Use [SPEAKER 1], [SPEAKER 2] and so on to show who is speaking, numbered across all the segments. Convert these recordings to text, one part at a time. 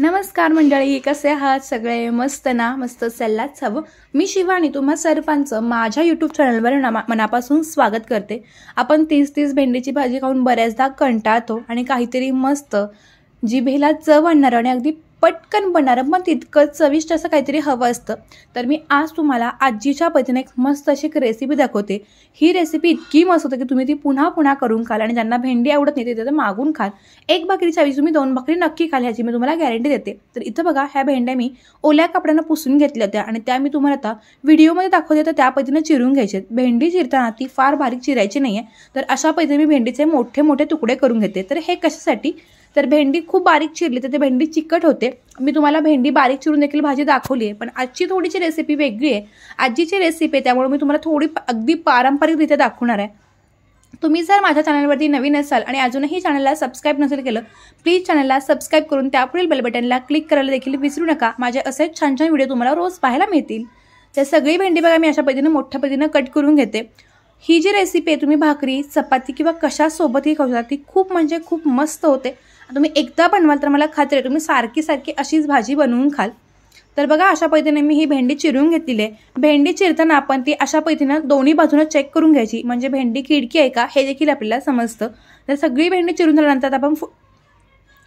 [SPEAKER 1] नमस्कार मंडळी कसे आहात सगळे मस्त ना मस्त सल्लाच हवं मी शिवानी तुम्हा सर्वांचं माझ्या यूट्यूब चॅनलवर मनापासून स्वागत करते आपण तीस तीस भेंडीची भाजी खाऊन बऱ्याचदा कंटाळतो आणि काहीतरी मस्त जिभेला चव आणणारं आणि अगदी पटकन बनणार पण तितकंच चविष्ट असं काहीतरी हवं असतं तर मी आज तुम्हाला आजीच्या पतीने एक मस्त अशी एक रेसिपी दाखवते ही रेसिपी इतकी मस्त होते की तुम्ही ती पुन्हा पुन्हा करून खाल आणि ज्यांना भेंडी आवडत नाही ते तर मागून खाल एक भाकरीच्या ऐवजी तुम्ही दोन भाकरी नक्की खाल ह्याची मी तुम्हाला गॅरंटी देते तर इथं बघा ह्या भेंड्या मी ओल्या कपड्यानं पुसून घेतल्या होत्या आणि त्या मी तुम्हाला आता व्हिडिओमध्ये दाखवते तर त्या पद्धतीनं चिरून घ्यायचे भेंडी चिरताना ती फार बारीक चिरायची नाही तर अशा पद्धतीने मी भेंडीचे मोठे मोठे तुकडे करून घेते तर हे कशासाठी तर भेंडी खूप बारीक चिरली तर ते भेंडी चिकट होते मी तुम्हाला भेंडी बारीक चिरून देखील भाजी दाखवली आहे पण आजची थोडीशी रेसिपी वेगळी आहे आजीची रेसिपी आहे त्यामुळे मी तुम्हाला थोडी अगदी पारंपरिकरित्या दाखवणार आहे तुम्ही जर माझ्या चॅनलवरती नवीन असाल आणि अजूनही चॅनलला सबस्क्राईब नसेल केलं प्लीज चॅनलला सबस्क्राईब करून त्यापुढील बेलबटनला क्लिक करायला देखील विसरू नका माझे असे छान छान व्हिडिओ तुम्हाला रोज पाहायला मिळतील तर सगळी भेंडी बघा मी अशा पद्धतीनं मोठ्या पद्धतीनं कट करून घेते ही जी रेसिपी आहे तुम्ही भाकरी चपाती किंवा कशासोबतही खाऊ शकता ती खूप म्हणजे खूप मस्त होते तुम्ही एकदा बनवाल तर मला खात्री आहे तुम्ही सारखी सारखी अशीच भाजी बनवून खाल तर बघा अशा पद्धतीने मी ही भेंडी चिरून घेतली आहे भेंडी चिरताना आपण ती अशा पद्धतीनं दोन्ही बाजूनं चेक करून घ्यायची म्हणजे भेंडी खिडकी आहे का हे देखील आपल्याला समजतं तर सगळी भेंडी चिरून झाल्यानंतर आपण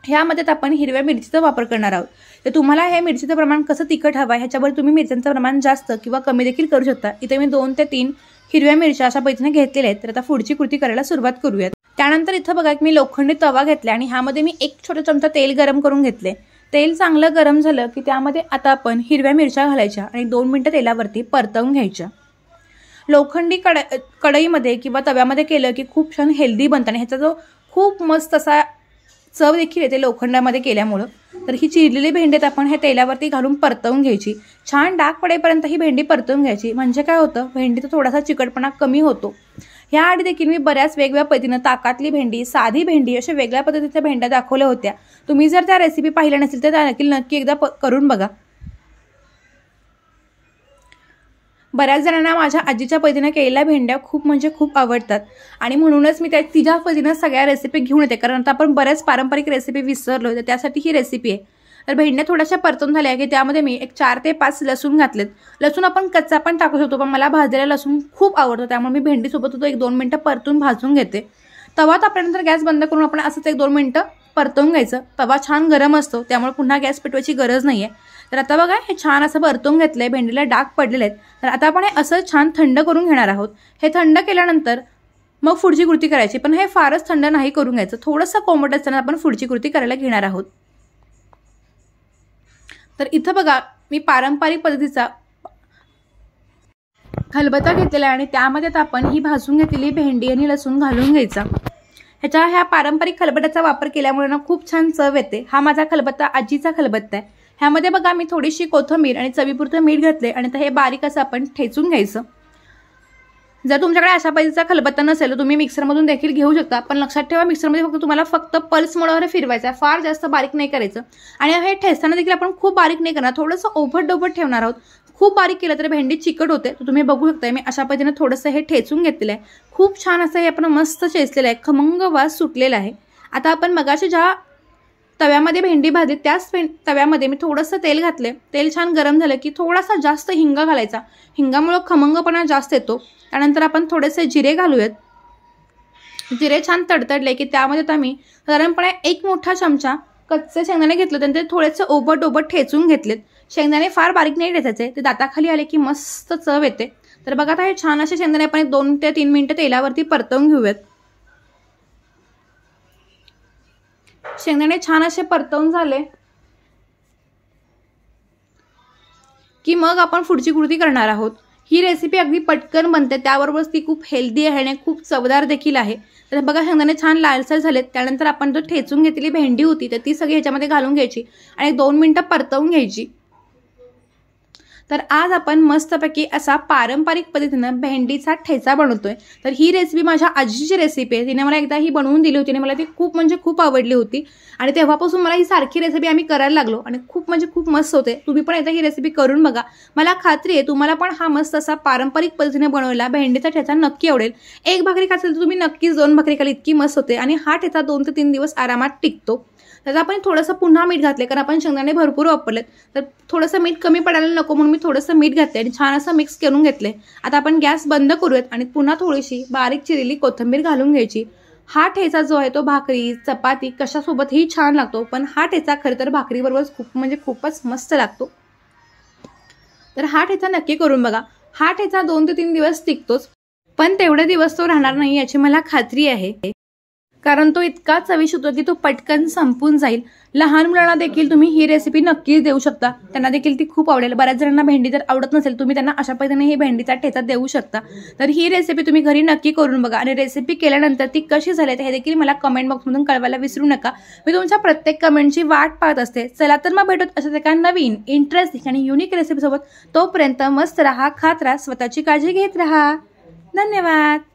[SPEAKER 1] ह्यामध्ये आपण हिरव्या मिरचीचा वापर करणार आहोत तर तुम्हाला हे मिरचीचं प्रमाण कसं तिखट हवं ह्याच्यावर तुम्ही मिरच्यांचं प्रमाण जास्त किंवा कमी देखील करू शकता इथे मी दोन ते तीन हिरव्या मिरच्या अशा पद्धतीने घेतलेल्या आहेत तर आता पुढची कृती करायला सुरुवात करूयात त्यानंतर इथं बघा मी लोखंडी तवा घेतला आणि ह्यामध्ये मी एक छोटा चमचा तेल गरम करून घेतले तेल चांगलं गरम झालं की त्यामध्ये आता आपण हिरव्या मिरच्या घालायच्या आणि दोन मिनटं तेलावरती परतवून घ्यायच्या लोखंडी कड कढईमध्ये किंवा तव्यामध्ये केलं की खूप छान हेल्दी बनतं आणि ह्याचा जो खूप मस्त असा चव देखील येते लोखंडामध्ये केल्यामुळं तर ही चिरलेली भेंडी आपण ह्या तेलावरती घालून परतवून घ्यायची छान डाग पडेपर्यंत ही भेंडी परतवून घ्यायची म्हणजे काय होतं भेंडीचा थोडासा चिकटपणा कमी होतो ह्या आधी देखील मी बऱ्याच वेगळ्या पद्धतीनं ताकातली भेंडी साधी भेंडी अशा वेगळ्या पद्धतीच्या भेंड्या दाखवल्या होत्या तुम्ही जर त्या रेसिपी पाहिल्या नसेल तर त्या देखील नक्की एकदा करून बघा बऱ्याच जणांना माझ्या आजीच्या पतीनं केलेल्या भेंड्या खूप म्हणजे खूप आवडतात आणि म्हणूनच मी त्या तिच्या पतीनं सगळ्या रेसिपी घेऊन येते कारण आता आपण बऱ्याच पारंपरिक रेसिपी विसरलो होत्या त्यासाठी ही रेसिपी आहे तर भेंड्या थोड्याशा परतून झाल्या की त्यामध्ये मी एक चार ते पाच लसूण घातलेत लसूण आपण कच्चा पण टाकू शकतो पण मला भाजलेला लसूण खूप आवडतो त्यामुळे मी भेंडीसोबत होतो एक दोन मिनटं परतून भाजून घेते तवा तापल्यानंतर गॅस बंद करून आपण असंच एक दोन मिनटं परतवून घ्यायचं तवा छान गरम असतो त्यामुळे पुन्हा गॅस पेटवायची गरज नाही आहे तर आता बघा हे छान असं परतवून घेतलं आहे भेंडीला डाग पडलेले आहेत तर आता आपण हे असं छान थंड करून घेणार आहोत हे थंड केल्यानंतर मग पुढची कृती करायची पण हे फारच थंड नाही करून घ्यायचं थोडंसं कोमट असताना आपण पुढची कृती करायला घेणार आहोत तर इथं बघा मी पारंपरिक पद्धतीचा खलबत्ता घेतलेला आहे आणि त्यामध्ये आपण ही भाजून घेतलेली भेंडी आणि लसूण घालून घ्यायचा ह्याच्या ह्या पारंपरिक खलबत्याचा वापर केल्यामुळे ना खूप छान चव येते हा माझा खलबत्ता आजीचा खलबत्ता आहे ह्यामध्ये बघा मी थोडीशी कोथंबीर आणि चवीपुरतं मीठ घातले आणि हे बारीक असं आपण ठेचून घ्यायचं जर तुमच्याकडे अशा पाहिजेचा खलबत्ता नसेल तर तुम्ही मिक्सरमधून देखील घेऊ शकता पण लक्षात ठेवा मिक्सरमध्ये फक्त तुम्हाला फक्त पल्स मोडवर फिरवायचं आहे फार जास्त बारीक नाही करायचं आणि हे ठेचताना देखील आपण खूप बारीक नाही करणार थोडंसं ओभट डोबट ठेवणार आहोत खूप बारीक केलं तर भेंडी चिकट होते तर तुम्ही बघू शकता मी अशा पद्धतीने थोडंसं हे ठेचून घेतलेलं आहे खूप छान असं हे आपण मस्त चेचलेलं आहे खमंग वास सुटलेला आहे आता आपण मगाशी ज्या तव्यामध्ये भेंडी भाजी त्याच तव्यामध्ये मी थोडंसं तेल घातले तेल छान गरम झालं की थोडासा जास्त हिंग घालायचा हिंगामुळं खमंगपणा जास्त येतो त्यानंतर आपण थोडेसे जिरे घालूयात जिरे छान तडतडले की त्यामध्ये मी साधारणपणे एक मोठा चमचा कच्चे शेंगदाणे घेतले त्यानंतर थोडेसे ओबट ओबट ठेचून घेतलेत शेंगदाणे फार बारीक नाही ठेचायचे ते दाताखाली आले की मस्त चव येते तर बघा आता हे छान असे शेंगदाणे आपण दोन ते तीन मिनटं तेलावरती परतवून घेऊयात शेंगदाणे छान असे परतवून झाले की मग आपण पुढची कृती करणार आहोत ही रेसिपी अगदी पटकन बनते त्याबरोबरच ती खूप हेल्दी आहे आणि खूप चवदार देखील आहे तर बघा शेंगदाणे छान लालसर झालेत त्यानंतर आपण जो ठेचून घेतलेली भेंडी होती तर ती सगळी ह्याच्यामध्ये घालून घ्यायची आणि दोन मिनटं परतवून घ्यायची तर आज आपण मस्तपैकी असा पारंपरिक पद्धतीनं भेंडीचा ठेचा बनवतोय तर ही रेसिपी माझ्या आजीची रेसिपी आहे तिने मला एकदा ही बनवून दिली होती आणि मला ती खूप म्हणजे खूप आवडली होती आणि तेव्हापासून मला ही सारखी रेसिपी आम्ही करायला लागलो आणि खूप म्हणजे खूप मस्त होते तुम्ही पण एकदा ही रेसिपी करून बघा मला खात्री आहे तुम्हाला पण हा मस्त असा पारंपरिक पद्धतीने बनवला भेंडीचा ठेचा नक्की आवडेल एक भाकरी खाल तर तुम्ही नक्कीच दोन भाकरी खाली इतकी मस्त होते आणि हा ठेचा दोन ते तीन दिवस आरामात टिकतो त्याचा आपण थोडंसं पुन्हा मीठ घातले कारण आपण शेंगदाणे भरपूर वापरलेत तर थोडंसं मीठ कमी पडायला नको म्हणून मी थोडंसं मीठ घातले आणि छान असं मिक्स करून घेतले आता आपण गॅस बंद करूयात आणि पुन्हा थोडीशी बारीक चिरलेली कोथिंबीर घालून घ्यायची हा ठेचा जो आहे तो भाकरी चपाती कशासोबतही छान लागतो पण हा ठेचा खरं तर भाकरीबरोबर खूप म्हणजे खूपच मस्त लागतो तर हा ठेचा नक्की करून बघा हा ठेचा दोन ते तीन दिवस टिकतोच पण तेवढे दिवस तो राहणार नाही याची मला खात्री आहे कारण तो इतका चविष्ट होतो की तो पटकन संपून जाईल लहान मुलांना देखील तुम्ही ही रेसिपी नक्कीच देऊ शकता त्यांना देखील ती खूप आवडेल बऱ्याच जणांना भेंडी जर आवडत नसेल तुम्ही त्यांना अशा पद्धतीने ही भेंडीचा ठेचा देऊ शकता तर ही रेसिपी तुम्ही घरी नक्की करून बघा आणि रेसिपी केल्यानंतर ती कशी झाली हे देखील मला कमेंट बॉक्समधून कळवायला विसरू नका मी तुमच्या प्रत्येक कमेंटची वाट पाहत असते चला तर मग भेटत असं एका नवीन इंटरेस्टिंग आणि युनिक रेसिपीसोबत तोपर्यंत मस्त राहा खात राहा स्वतःची काळजी घेत राहा धन्यवाद